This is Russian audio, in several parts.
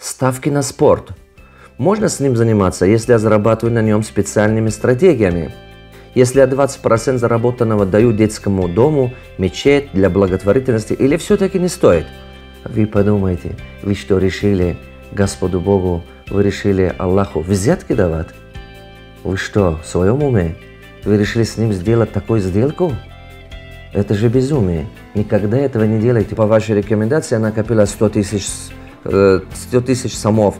Ставки на спорт. Можно с ним заниматься, если я зарабатываю на нем специальными стратегиями. Если я 20% заработанного даю детскому дому, мечеть для благотворительности или все-таки не стоит? Вы подумайте, вы что решили, Господу Богу, вы решили Аллаху взятки давать? Вы что, в своем уме? Вы решили с ним сделать такую сделку? Это же безумие. Никогда этого не делайте. По вашей рекомендации я накопила 100 тысяч 100 э, тысяч сомов.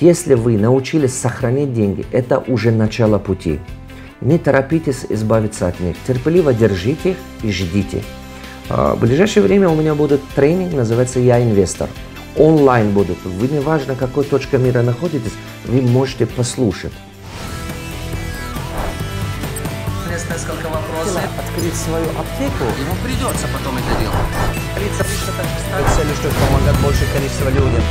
Если вы научились сохранить деньги, это уже начало пути. Не торопитесь избавиться от них. Терпеливо держите их и ждите. А, в ближайшее время у меня будет тренинг, называется «Я инвестор». Онлайн будут. Вы, неважно, в какой точке мира находитесь, вы можете послушать. есть несколько вопросов. Открыть свою аптеку. Ему придется потом это делать. Лица чтобы помогать большее количество людям.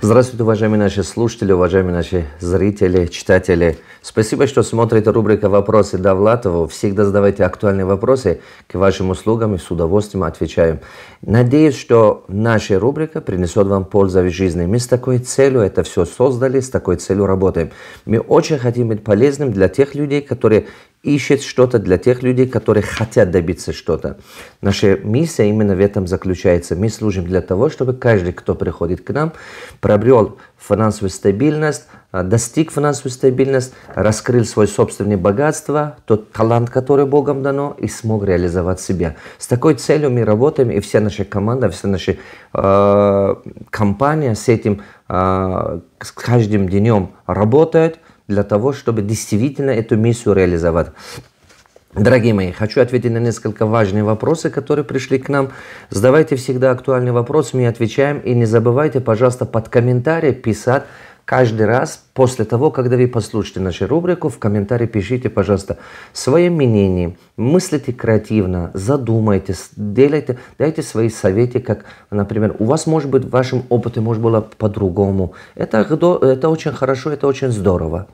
Здравствуйте, уважаемые наши слушатели, уважаемые наши зрители, читатели. Спасибо, что смотрите рубрика «Вопросы Довлатову». Всегда задавайте актуальные вопросы к вашим услугам и с удовольствием отвечаем. Надеюсь, что наша рубрика принесет вам пользу в жизни. Мы с такой целью это все создали, с такой целью работаем. Мы очень хотим быть полезным для тех людей, которые ищет что-то для тех людей, которые хотят добиться что-то. Наша миссия именно в этом заключается. Мы служим для того, чтобы каждый, кто приходит к нам, приобрел финансовую стабильность, а, достиг финансовую стабильность, раскрыл свое собственное богатство, тот талант, который Богом дано, и смог реализовать себя. С такой целью мы работаем, и вся наша команда, вся наша э, компания с этим э, с каждым днем работает – для того, чтобы действительно эту миссию реализовать. Дорогие мои, хочу ответить на несколько важных вопросов, которые пришли к нам. Задавайте всегда актуальный вопрос, мы отвечаем. И не забывайте, пожалуйста, под комментарии писать Каждый раз после того, когда вы послушаете нашу рубрику, в комментарии пишите, пожалуйста, свое мнение, мыслите креативно, задумайтесь, делайте, дайте свои советы, как, например, у вас, может быть, в вашем опыте, может, было по-другому. Это, это очень хорошо, это очень здорово.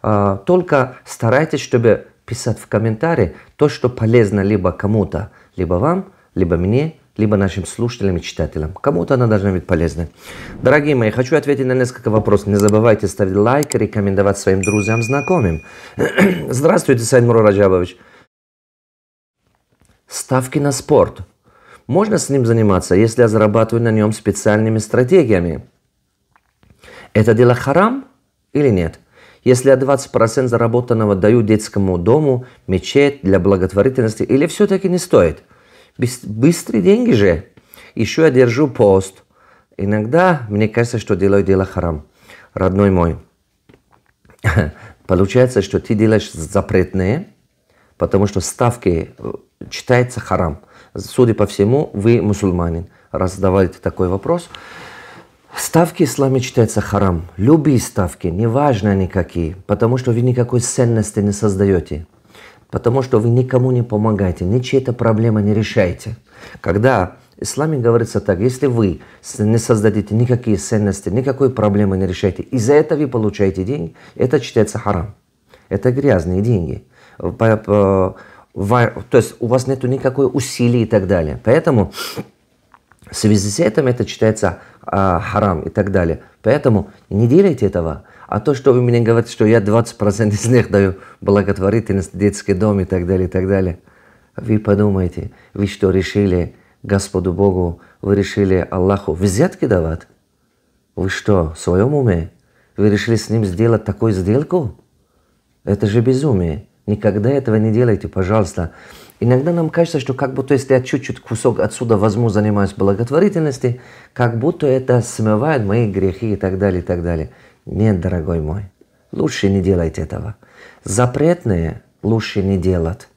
А, только старайтесь, чтобы писать в комментарии то, что полезно либо кому-то, либо вам, либо мне, либо нашим слушателям и читателям. Кому-то она должна быть полезной. Дорогие мои, хочу ответить на несколько вопросов. Не забывайте ставить лайк и рекомендовать своим друзьям, знакомым. Здравствуйте, Сайдмур Раджабович. Ставки на спорт. Можно с ним заниматься, если я зарабатываю на нем специальными стратегиями? Это дело харам или нет? Если я 20% заработанного даю детскому дому, мечеть для благотворительности, или все-таки не стоит – Быстрые деньги же. Еще я держу пост. Иногда мне кажется, что делаю дело харам. Родной мой, получается, что ты делаешь запретные, потому что ставки э, читается харам. Судя по всему, вы мусульманин, раз задавали такой вопрос. Ставки в исламе читаются харам. Любые ставки, неважно они какие, потому что вы никакой ценности не создаете потому что вы никому не помогаете, ни чьи-то проблемы не решаете. Когда в исламе говорится так, если вы не создадите никакие ценности, никакой проблемы не решаете, и за это вы получаете деньги, это считается харам. Это грязные деньги. То есть у вас нет никакой усилий и так далее. Поэтому в связи с этим это считается а, харам и так далее. Поэтому не делайте этого. А то, что вы мне говорите, что я 20% из них даю благотворительность, детский дом и так далее, и так далее. Вы подумайте, вы что решили Господу Богу, вы решили Аллаху взятки давать? Вы что, в своем уме? Вы решили с ним сделать такую сделку? Это же безумие. Никогда этого не делайте, пожалуйста. Иногда нам кажется, что как будто если я чуть-чуть кусок отсюда возьму, занимаюсь благотворительностью, как будто это смывает мои грехи и так далее, и так далее. Нет, дорогой мой, лучше не делайте этого. Запретное лучше не делать.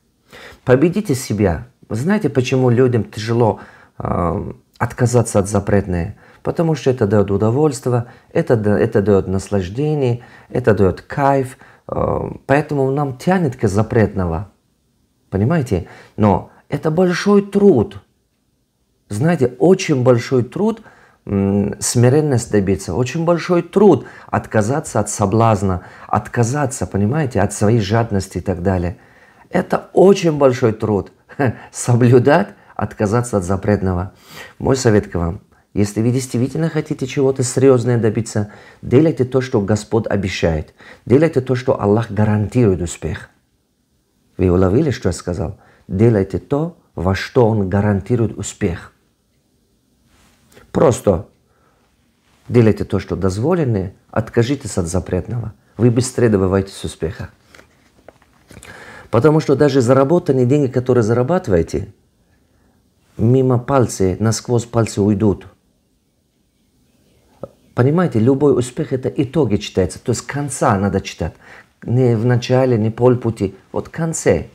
Победите себя. Знаете, почему людям тяжело э, отказаться от запретного? Потому что это дает удовольствие, это, это дает наслаждение, это дает кайф. Э, поэтому нам тянет к запретного. Понимаете? Но это большой труд. Знаете, очень большой труд – смиренность добиться, очень большой труд отказаться от соблазна, отказаться, понимаете, от своей жадности и так далее. Это очень большой труд соблюдать, отказаться от запретного. Мой совет к вам, если вы действительно хотите чего-то серьезное добиться, делайте то, что Господь обещает. Делайте то, что Аллах гарантирует успех. Вы уловили, что я сказал? Делайте то, во что Он гарантирует успех. Просто делайте то, что дозволено, откажитесь от запретного. Вы быстрее добиваетесь успеха. Потому что даже заработанные деньги, которые зарабатываете, мимо пальцы, насквозь пальцы уйдут. Понимаете, любой успех – это итоги читается, то есть конца надо читать. Не в начале, не полпути, вот в конце.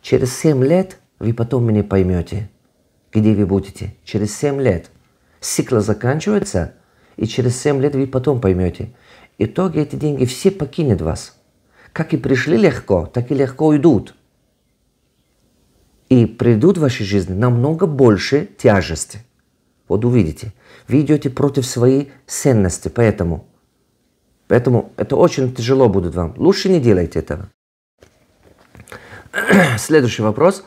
Через 7 лет вы потом меня поймете, где вы будете. Через 7 лет – цикл заканчивается, и через 7 лет вы потом поймете. Итоги эти деньги все покинет вас. Как и пришли легко, так и легко уйдут. И придут в вашей жизни намного больше тяжести. Вот увидите. Вы идете против своей ценности, поэтому. Поэтому это очень тяжело будет вам. Лучше не делайте этого. Следующий вопрос.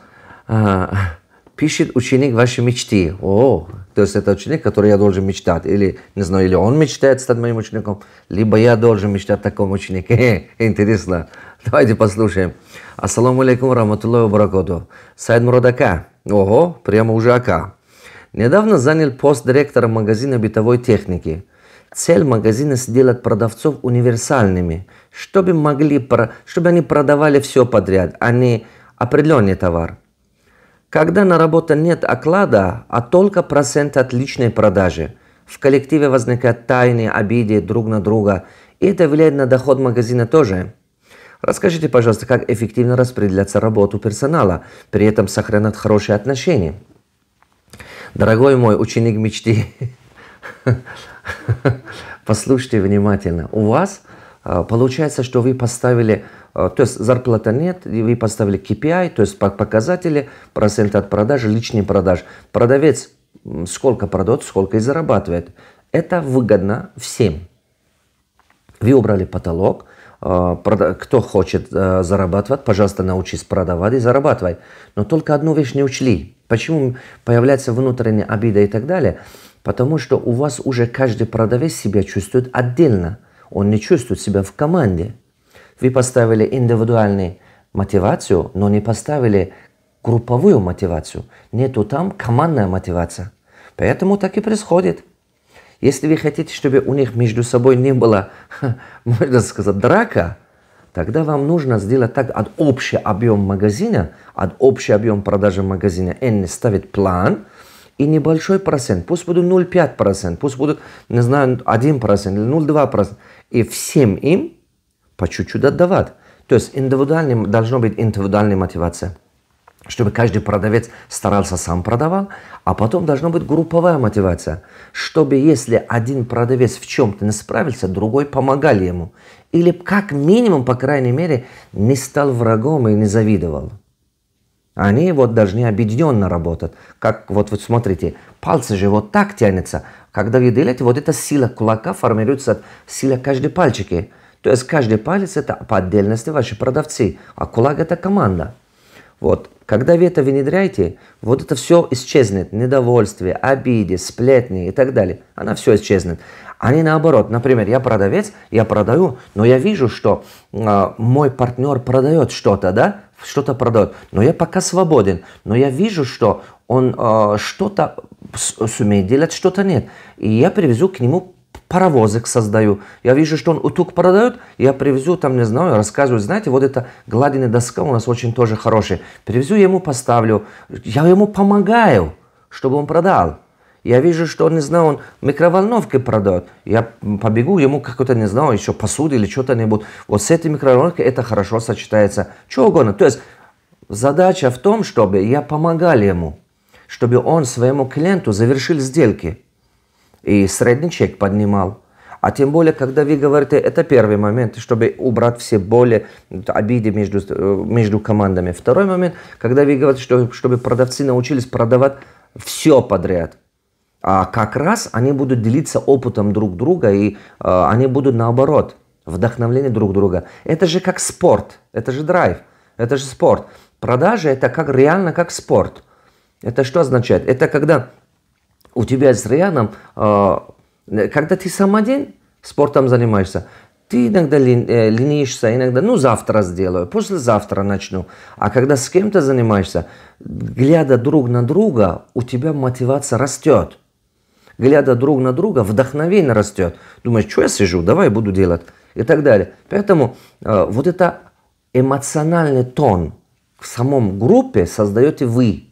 А, пишет ученик вашей мечты. О, то есть это ученик, который я должен мечтать. Или, не знаю, или он мечтает стать моим учеником, либо я должен мечтать о таком ученике. Интересно. Давайте послушаем. Ассаламу алейкум, раматуллаху баракату. Сайд Мурадака. Ого, прямо уже АК Недавно занял пост директора магазина бытовой техники. Цель магазина сделать продавцов универсальными, чтобы, могли, чтобы они продавали все подряд, а не определенный товар. Когда на работу нет оклада, а только процент от личной продажи, в коллективе возникают тайные обиды друг на друга, и это влияет на доход магазина тоже. Расскажите, пожалуйста, как эффективно распределяться работу персонала, при этом сохранять хорошие отношения. Дорогой мой ученик мечты, послушайте внимательно. У вас а, получается, что вы поставили Э, то есть зарплата нет, и вы поставили KPI, то есть показатели, проценты от продажи, личные продажи. Продавец сколько продает, сколько и зарабатывает. Это выгодно всем. Вы убрали потолок, э, кто хочет э, зарабатывать, пожалуйста, научись продавать и зарабатывай. Но только одну вещь не учли. Почему появляется внутренняя обида и так далее? Потому что у вас уже каждый продавец себя чувствует отдельно. Он не чувствует себя в команде. Вы поставили индивидуальную мотивацию, но не поставили групповую мотивацию. Нету там командная мотивация. Поэтому так и происходит. Если вы хотите, чтобы у них между собой не было, можно сказать, драка, тогда вам нужно сделать так, от общий объем магазина, от общий объем продажи магазина N ставит план и небольшой процент, пусть будут 0,5%, пусть будут, не знаю, 1% или 0,2%, и всем им по чуть-чуть отдавать. То есть индивидуальный, должно быть индивидуальная мотивация чтобы каждый продавец старался сам продавал, а потом должна быть групповая мотивация, чтобы если один продавец в чем-то не справился, другой помогал ему. Или как минимум, по крайней мере, не стал врагом и не завидовал. Они вот должны объединенно работать. Как вот, вот смотрите, пальцы же вот так тянется. Когда вы делаете, вот эта сила кулака формируется сила каждой пальчики. То есть каждый палец это по отдельности ваши продавцы, а кулак это команда. Вот. Когда вы это внедряете, вот это все исчезнет. Недовольствие, обиды, сплетни и так далее. Она все исчезнет. А не наоборот. Например, я продавец, я продаю, но я вижу, что э, мой партнер продает что-то, да? Что-то продает. Но я пока свободен. Но я вижу, что он э, что-то сумеет делать, что-то нет. И я привезу к нему паровозик создаю. Я вижу, что он утюг продает, я привезу там, не знаю, рассказываю, знаете, вот эта гладиная доска у нас очень тоже хорошая. Привезу ему, поставлю, я ему помогаю, чтобы он продал. Я вижу, что он, не знаю, он микроволновки продает. Я побегу ему какой-то, не знаю, еще посуду или что-то-нибудь. Вот с этой микроволновкой это хорошо сочетается. Что угодно. То есть задача в том, чтобы я помогал ему, чтобы он своему клиенту завершил сделки и средний чек поднимал. А тем более, когда вы говорите, это первый момент, чтобы убрать все боли, обиды между, э, между командами. Второй момент, когда вы говорите, что, чтобы продавцы научились продавать все подряд. А как раз они будут делиться опытом друг друга, и а, они будут наоборот, вдохновлены друг друга. Это же как спорт, это же драйв, это же спорт. Продажи это как реально как спорт. Это что означает? Это когда у тебя с Рианом, э, когда ты сам один спортом занимаешься, ты иногда э, ленишься, иногда, ну, завтра сделаю, послезавтра начну. А когда с кем-то занимаешься, глядя друг на друга, у тебя мотивация растет. Глядя друг на друга, вдохновение растет. Думаешь, что я сижу, давай буду делать. И так далее. Поэтому э, вот это эмоциональный тон в самом группе создаете вы.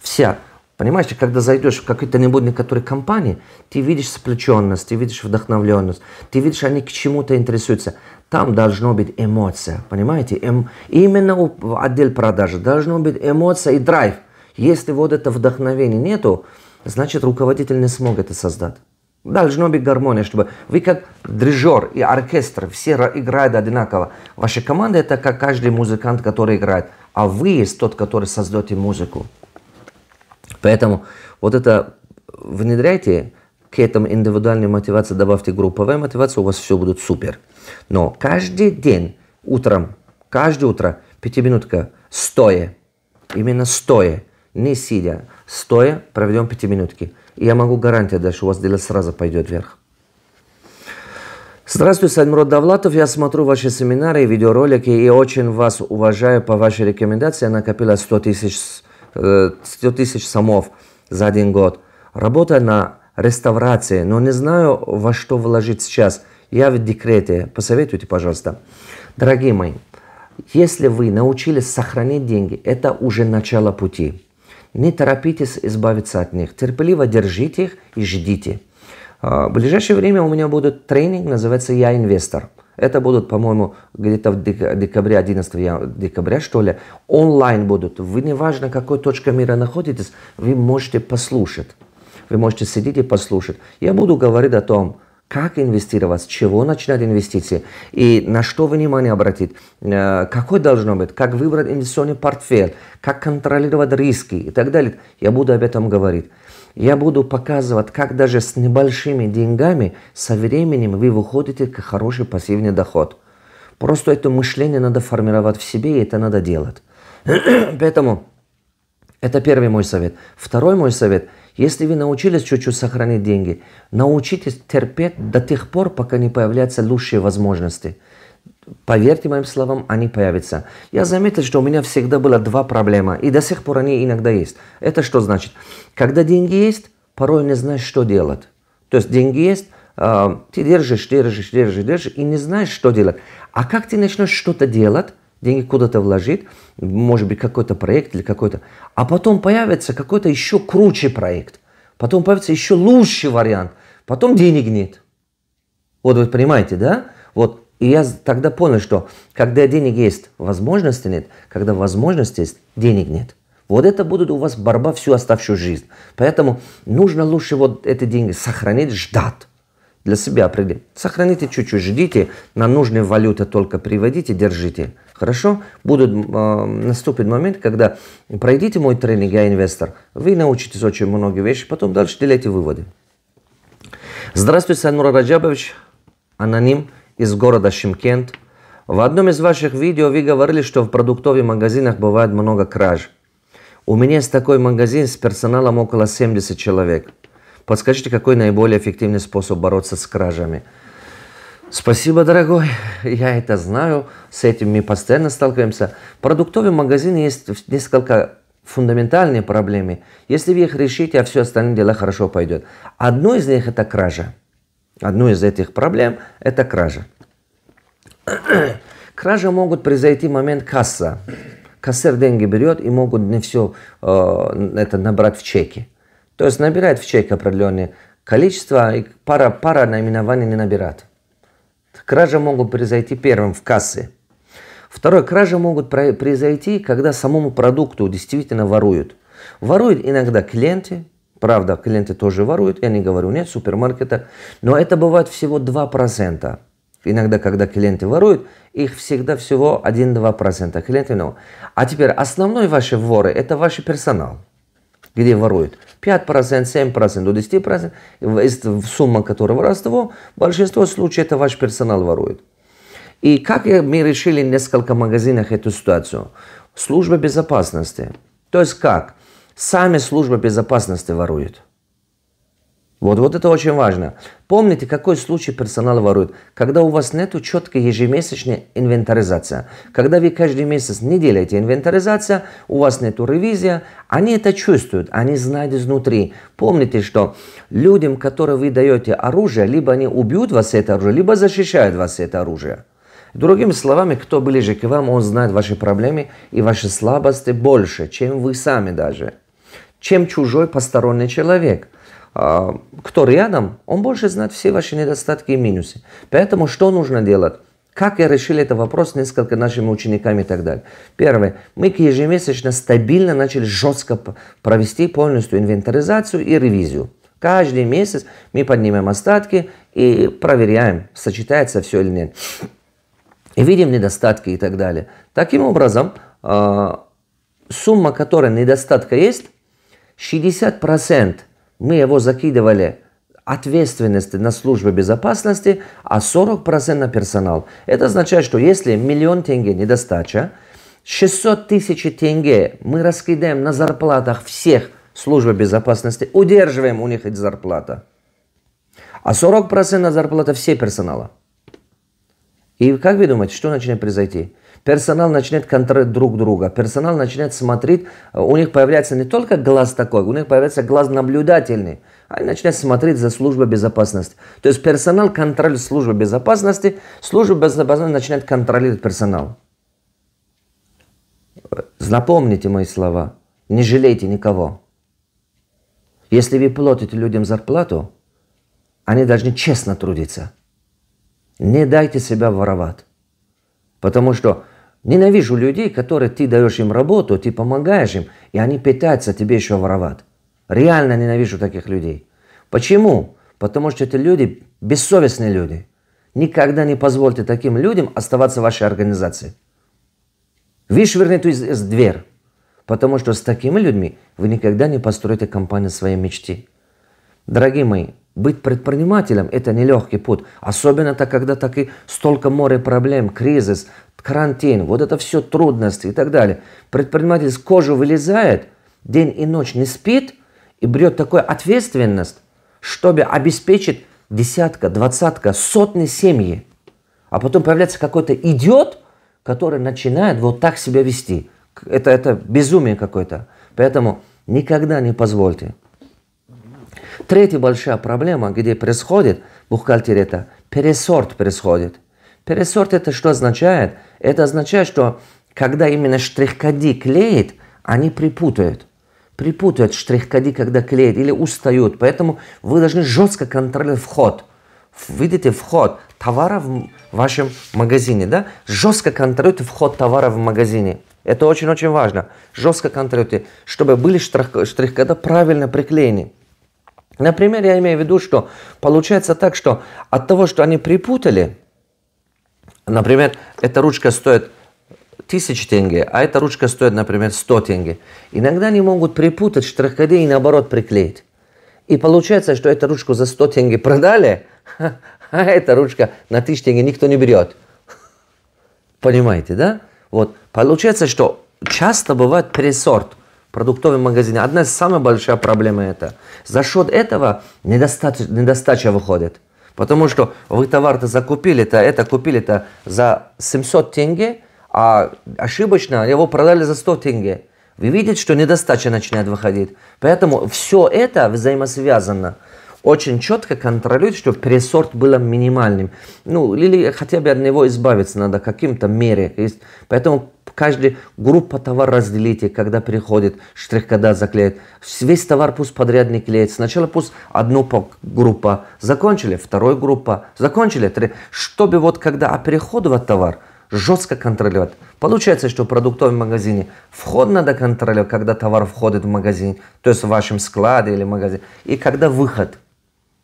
Вся. Понимаешь, когда зайдешь в какую-то-нибудь некоторые компании, ты видишь сплеченность, ты видишь вдохновленность, ты видишь, они к чему-то интересуются. Там должно быть эмоция, понимаете? Эм, именно у отдел продажи должно быть эмоция и драйв. Если вот это вдохновение нету, значит руководитель не смог это создать. Должно быть гармония, чтобы вы как дирижер и оркестр, все играют одинаково. Ваша команда это как каждый музыкант, который играет, а вы есть тот, который создаете музыку. Поэтому вот это внедряйте, к этому индивидуальной мотивации добавьте групповую мотивацию у вас все будет супер. Но каждый день, утром, каждое утро, пятиминутка, стоя, именно стоя, не сидя, стоя проведем пятиминутки. И я могу гарантия дать, что у вас дело сразу пойдет вверх. Здравствуйте, Сальмурод Давлатов. Я смотрю ваши семинары и видеоролики и очень вас уважаю по вашей рекомендации. Я накопила 100 тысяч 100 э, тысяч самов за один год, работая на реставрации, но не знаю, во что вложить сейчас. Я в декрете. Посоветуйте, пожалуйста. Дорогие мои, если вы научились сохранить деньги, это уже начало пути. Не торопитесь избавиться от них. Терпеливо держите их и ждите. А, в ближайшее время у меня будет тренинг, называется «Я инвестор». Это будут, по-моему, где-то в декабре, 11 декабря, что ли, онлайн будут. Вы, неважно, какой точке мира находитесь, вы можете послушать. Вы можете сидеть и послушать. Я буду говорить о том, как инвестировать, с чего начинать инвестиции и на что внимание обратить, э, какой должно быть, как выбрать инвестиционный портфель, как контролировать риски и так далее. Я буду об этом говорить. Я буду показывать, как даже с небольшими деньгами со временем вы выходите к хороший пассивный доход. Просто это мышление надо формировать в себе, и это надо делать. Поэтому это первый мой совет. Второй мой совет. Если вы научились чуть-чуть сохранить деньги, научитесь терпеть до тех пор, пока не появляются лучшие возможности. Поверьте моим словам, они появятся. Я заметил, что у меня всегда было два проблемы, и до сих пор они иногда есть. Это что значит? Когда деньги есть, порой не знаешь, что делать. То есть деньги есть, а, ты держишь, держишь, держишь, держишь, и не знаешь, что делать. А как ты начнешь что-то делать, деньги куда-то вложить, может быть, какой-то проект или какой-то, а потом появится какой-то еще круче проект, потом появится еще лучший вариант, потом денег нет. Вот вы понимаете, да? Вот и я тогда понял, что когда денег есть, возможности нет. Когда возможности есть, денег нет. Вот это будет у вас борьба всю оставшую жизнь. Поэтому нужно лучше вот эти деньги сохранить, ждать. Для себя определить. Сохраните чуть-чуть, ждите, на нужные валюты только приводите, держите. Хорошо? Будет, э, наступит момент, когда пройдите мой тренинг «Я инвестор», вы научитесь очень многие вещи, потом дальше делайте выводы. Здравствуйте, Санура Раджабович, аноним из города Шимкент. В одном из ваших видео вы говорили, что в продуктовых магазинах бывает много краж. У меня есть такой магазин с персоналом около 70 человек. Подскажите, какой наиболее эффективный способ бороться с кражами? Спасибо, дорогой. Я это знаю. С этим мы постоянно сталкиваемся. В продуктовом магазине есть несколько фундаментальных проблем. Если вы их решите, а все остальные дела хорошо пойдет. Одно из них – это кража. Одну из этих проблем – это кража. Кража могут произойти в момент касса. Кассир деньги берет и могут не все э, это набрать в чеке. То есть набирает в чеке определенное количество, и пара, пара наименований не набирает. Кражи могут произойти первым в кассе. Второе, кражи могут произойти, когда самому продукту действительно воруют. Воруют иногда клиенты, Правда, клиенты тоже воруют, я не говорю, нет супермаркета, но это бывает всего 2%. Иногда, когда клиенты воруют, их всегда всего 1-2% клиентов. Но. А теперь основной ваши воры – это ваш персонал, где воруют. 5%, 7% до 10%, В сумма которого родство, в большинстве случаев это ваш персонал ворует. И как мы решили в нескольких магазинах эту ситуацию? Служба безопасности. То есть как? Сами служба безопасности ворует. Вот, вот это очень важно. Помните, какой случай персонал ворует? Когда у вас нет четкой ежемесячной инвентаризации. Когда вы каждый месяц не делаете инвентаризацию, у вас нет ревизия, они это чувствуют, они знают изнутри. Помните, что людям, которые вы даете оружие, либо они убьют вас это оружие, либо защищают вас это оружие. Другими словами, кто ближе к вам, он знает ваши проблемы и ваши слабости больше, чем вы сами даже чем чужой посторонний человек. А, кто рядом, он больше знает все ваши недостатки и минусы. Поэтому что нужно делать? Как я решил этот вопрос несколько нашими учениками и так далее. Первое. Мы ежемесячно стабильно начали жестко провести полностью инвентаризацию и ревизию. Каждый месяц мы поднимаем остатки и проверяем, сочетается все или нет. И видим недостатки и так далее. Таким образом, а, сумма, которая недостатка есть, 60% мы его закидывали ответственности на службу безопасности, а 40% на персонал. Это означает, что если миллион тенге недостача, 600 тысяч тенге мы раскидаем на зарплатах всех службы безопасности, удерживаем у них эти зарплаты. А 40% на зарплата все персонала. И как вы думаете, что начнет произойти? персонал начинает контролировать друг друга, персонал начинает смотреть, э, у них появляется не только глаз такой, у них появляется глаз наблюдательный, они начинают смотреть за службой безопасности. То есть персонал контролирует службу безопасности, служба безопасности начинает контролировать персонал. Запомните мои слова, не жалейте никого. Если вы платите людям зарплату, они должны честно трудиться. Не дайте себя воровать. Потому что Ненавижу людей, которые ты даешь им работу, ты помогаешь им, и они пытаются тебе еще воровать. Реально ненавижу таких людей. Почему? Потому что эти люди бессовестные люди. Никогда не позвольте таким людям оставаться в вашей организации. Вышвырните из, из дверь. Потому что с такими людьми вы никогда не построите компанию своей мечты. Дорогие мои, быть предпринимателем – это нелегкий путь, особенно-то, когда так и столько море проблем, кризис, карантин, вот это все трудности и так далее. Предприниматель с кожи вылезает, день и ночь не спит и берет такую ответственность, чтобы обеспечить десятка, двадцатка, сотни семьи. А потом появляется какой-то идиот, который начинает вот так себя вести. Это, это безумие какое-то. Поэтому никогда не позвольте – Третья большая проблема, где происходит бухгалтерия, это пересорт происходит. Пересорт это что означает? Это означает, что когда именно штрих-коди клеит, они припутают. Припутают штрих-коди, когда клеят или устают. Поэтому вы должны жестко контролировать вход. Видите вход товара в вашем магазине, да? Жестко контролируйте вход товара в магазине. Это очень-очень важно. Жестко контролируйте, чтобы были штрих-кода правильно приклеены. Например, я имею в виду, что получается так, что от того, что они припутали, например, эта ручка стоит 1000 тенге, а эта ручка стоит, например, 100 тенге. Иногда они могут припутать штрих-коды и наоборот приклеить. И получается, что эту ручку за 100 тенге продали, а эта ручка на 1000 тенге никто не берет. Понимаете, да? Вот. Получается, что часто бывает пересорт – продуктовые магазины. Одна из самых больших проблем это. За счет этого недостача, недостача выходит. Потому что вы товар-то закупили-то, это купили-то за 700 тенге, а ошибочно его продали за 100 тенге. Вы видите, что недостача начинает выходить. Поэтому все это взаимосвязано. Очень четко контролирует, чтобы пересорт был минимальным. Ну, или хотя бы от него избавиться надо каким-то мере. Поэтому каждая группа товар разделите, когда приходит, штрих-кода заклеит, весь товар пусть подрядник клеит. Сначала пусть одну группа закончили, вторую группа закончили, три. Чтобы вот когда а опереходовать товар, жестко контролировать. Получается, что в продуктовом магазине вход надо контролировать, когда товар входит в магазин, то есть в вашем складе или магазине, и когда выход,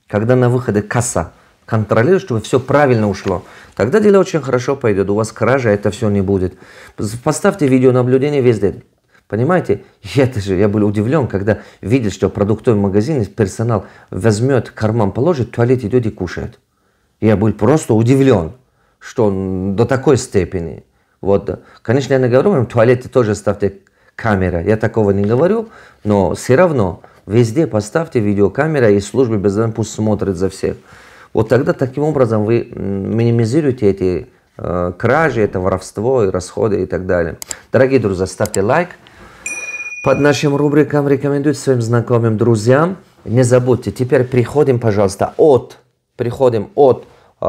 когда на выходе касса контролировать, чтобы все правильно ушло. Тогда дело очень хорошо пойдет, у вас кража это все не будет. Поставьте видеонаблюдение везде. Понимаете, я даже, я был удивлен, когда видел, что продуктовый магазин персонал возьмет, карман положит, в туалет идет и кушает. Я был просто удивлен, что до такой степени. Вот, конечно, я не говорю, в туалете тоже ставьте камеры. Я такого не говорю, но все равно везде поставьте видеокамеры и службы без пусть смотрят за всех. Вот тогда таким образом вы минимизируете эти э, кражи, это воровство и расходы и так далее. Дорогие друзья, ставьте лайк. Под нашим рубрикам рекомендуйте своим знакомым, друзьям. Не забудьте, теперь приходим, пожалуйста, от, приходим от э,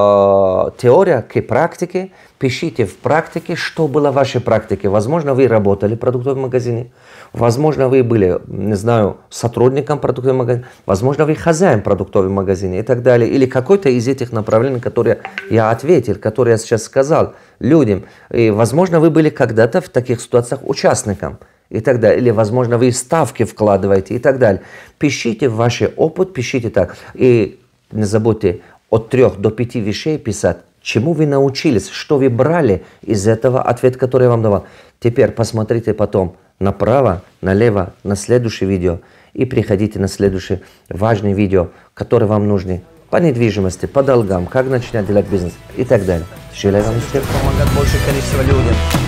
теория к практике. Пишите в практике, что было в вашей практике. Возможно, вы работали в продуктовом магазине. Возможно, вы были, не знаю, сотрудником продуктового магазина, возможно, вы хозяин продуктового магазина и так далее. Или какой-то из этих направлений, которые я ответил, которые я сейчас сказал людям. И, возможно, вы были когда-то в таких ситуациях участником и так далее. Или, возможно, вы ставки вкладываете и так далее. Пишите ваш опыт, пишите так. И не забудьте от трех до пяти вещей писать, чему вы научились, что вы брали из этого ответ, который я вам давал. Теперь посмотрите потом – направо, налево на следующее видео и приходите на следующие важные видео, которые вам нужны по недвижимости, по долгам, как начинать делать бизнес и так далее. Желаю вам всем помогать больше количества людям.